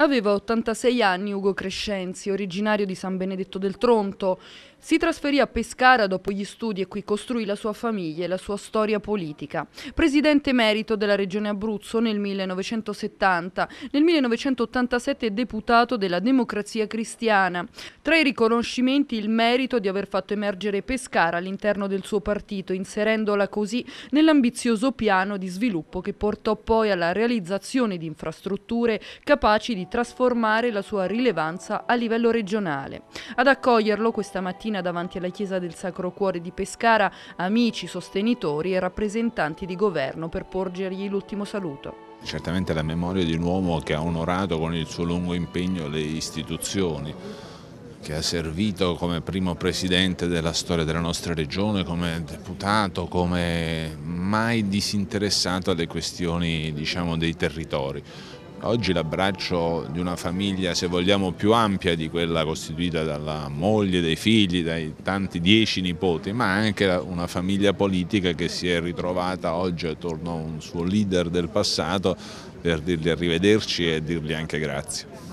Aveva 86 anni Ugo Crescenzi, originario di San Benedetto del Tronto. Si trasferì a Pescara dopo gli studi e qui costruì la sua famiglia e la sua storia politica. Presidente emerito della Regione Abruzzo nel 1970, nel 1987 deputato della Democrazia Cristiana. Tra i riconoscimenti il merito di aver fatto emergere Pescara all'interno del suo partito, inserendola così nell'ambizioso piano di sviluppo che portò poi alla realizzazione di infrastrutture capaci di trasformare la sua rilevanza a livello regionale. Ad accoglierlo questa mattina davanti alla chiesa del Sacro Cuore di Pescara, amici, sostenitori e rappresentanti di governo per porgergli l'ultimo saluto. Certamente la memoria di un uomo che ha onorato con il suo lungo impegno le istituzioni, che ha servito come primo presidente della storia della nostra regione, come deputato, come mai disinteressato alle questioni diciamo, dei territori. Oggi l'abbraccio di una famiglia, se vogliamo, più ampia di quella costituita dalla moglie, dai figli, dai tanti dieci nipoti, ma anche una famiglia politica che si è ritrovata oggi attorno a un suo leader del passato per dirgli arrivederci e dirgli anche grazie.